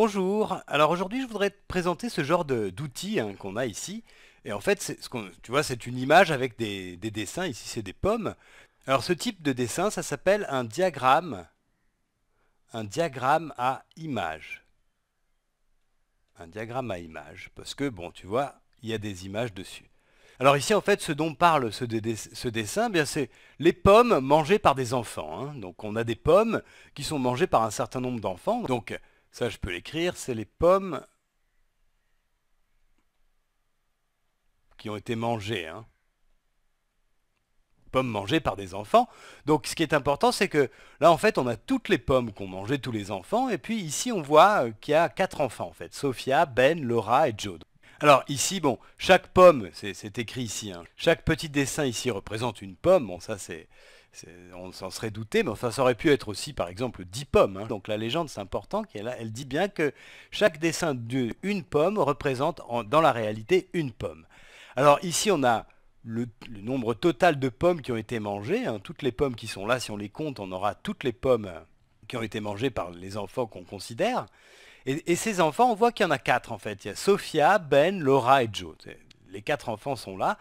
Bonjour, alors aujourd'hui je voudrais te présenter ce genre d'outil hein, qu'on a ici. Et en fait, ce tu vois, c'est une image avec des, dessins, ici c'est des pommes. Alors ce type de dessin, ça s'appelle un diagramme. Un diagramme à image. Un diagramme à images parce que bon, tu vois, il y a des images dessus. Alors ici, en fait, ce dont parle ce, dessin, eh bien c'est les pommes mangées par des enfants. Hein. Donc on a des pommes qui sont mangées par un certain nombre d'enfants. Donc ça, je peux l'écrire. C'est les pommes qui ont été mangées. Hein. Pommes mangées par des enfants. Donc, ce qui est important, c'est que là, en fait, on a toutes les pommes qu'ont mangées tous les enfants. Et puis, ici, on voit euh, qu'il y a quatre enfants, en fait. Sophia, Ben, Laura et Joe. Alors ici, bon, chaque pomme, c'est écrit ici, hein. chaque petit dessin ici représente une pomme, bon ça c'est on s'en serait douté, mais enfin, ça aurait pu être aussi, par exemple, 10 pommes. Hein. Donc la légende, c'est important, elle, elle dit bien que chaque dessin d'une pomme représente dans la réalité une pomme. Alors ici, on a le, nombre total de pommes qui ont été mangées. Hein. Toutes les pommes qui sont là, si on les compte, on aura toutes les pommes qui ont été mangées par les enfants qu'on considère. Et, ces enfants, on voit qu'il y en a quatre en fait. Il y a Sophia, Ben, Laura et Joe. Les quatre enfants sont là.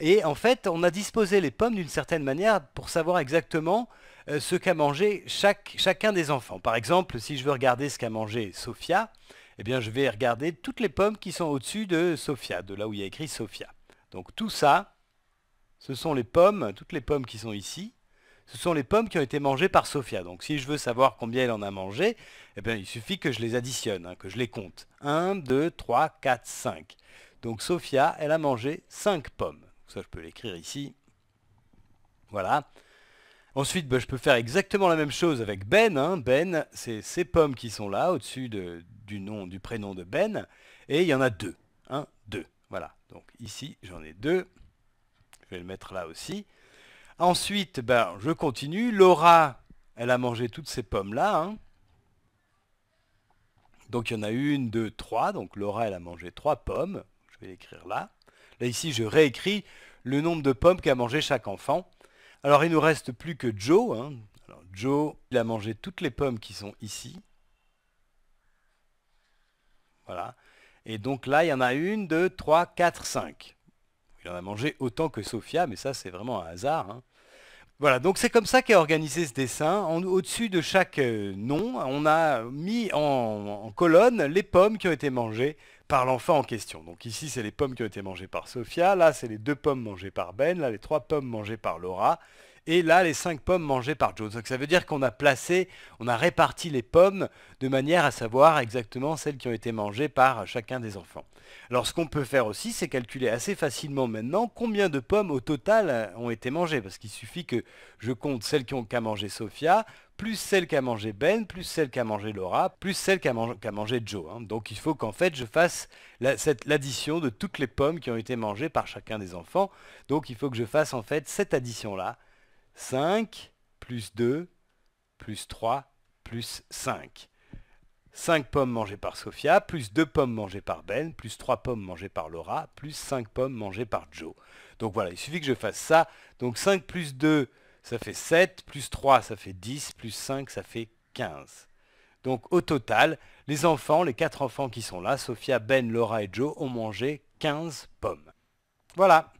Et en fait, on a disposé les pommes d'une certaine manière pour savoir exactement euh, ce qu'a mangé chacun des enfants. Par exemple, si je veux regarder ce qu'a mangé Sophia, eh bien, je vais regarder toutes les pommes qui sont au-dessus de Sophia, de là où il y a écrit Sophia. Donc tout ça, ce sont les pommes, toutes les pommes qui sont ici, ce sont les pommes qui ont été mangées par Sophia. Donc si je veux savoir combien elle en a mangé, eh bien, il suffit que je les additionne, hein, que je les compte. 1, 2, 3, 4, 5. Donc Sophia, elle a mangé 5 pommes ça, je peux l'écrire ici. Voilà. Ensuite, bah, je peux faire exactement la même chose avec Ben. Hein. Ben, c'est ces pommes qui sont là, au-dessus du, nom, du prénom de Ben. Et il y en a deux. Un, hein, deux. Voilà. Donc ici, j'en ai deux. Je vais le mettre là aussi. Ensuite, ben, je continue. Laura, elle a mangé toutes ces pommes-là. Hein. Donc il y en a une, deux, trois. Donc Laura, elle a mangé trois pommes. Je vais l'écrire là. Là ben ici, je réécris le nombre de pommes qu'a mangé chaque enfant. Alors il nous reste plus que Joe. Hein. Alors, Joe, il a mangé toutes les pommes qui sont ici. Voilà. Et donc là, il y en a une, deux, trois, quatre, cinq. Il en a mangé autant que Sophia, mais ça c'est vraiment un hasard. Hein. Voilà, donc c'est comme ça qu'est organisé ce dessin. Au-dessus de chaque euh, nom, on a mis en colonne les pommes qui ont été mangées par l'enfant en question. Donc ici, c'est les pommes qui ont été mangées par Sophia, là, c'est les deux pommes mangées par Ben, là, les trois pommes mangées par Laura, et là les 5 pommes mangées par Joe. Donc ça veut dire qu'on a placé, on a réparti les pommes de manière à savoir exactement celles qui ont été mangées par chacun des enfants. Alors ce qu'on peut faire aussi, c'est calculer assez facilement maintenant combien de pommes au total ont été mangées, parce qu'il suffit que je compte celles qui ont qu'à manger Sophia, plus celles qu'a mangé Ben, plus celles qu'a mangé Laura, plus celles qu'a mangé, Joe. Hein. Donc il faut qu'en fait je fasse l'addition de toutes les pommes qui ont été mangées par chacun des enfants. Donc il faut que je fasse en fait cette addition-là 5 plus 2 plus 3 plus 5. 5 pommes mangées par Sofia, plus 2 pommes mangées par Ben, plus 3 pommes mangées par Laura, plus 5 pommes mangées par Joe. Donc voilà, il suffit que je fasse ça. Donc 5 plus 2, ça fait 7, plus 3, ça fait 10, plus 5, ça fait 15. Donc au total, les enfants, les 4 enfants qui sont là, Sofia, Ben, Laura et Joe, ont mangé 15 pommes. Voilà.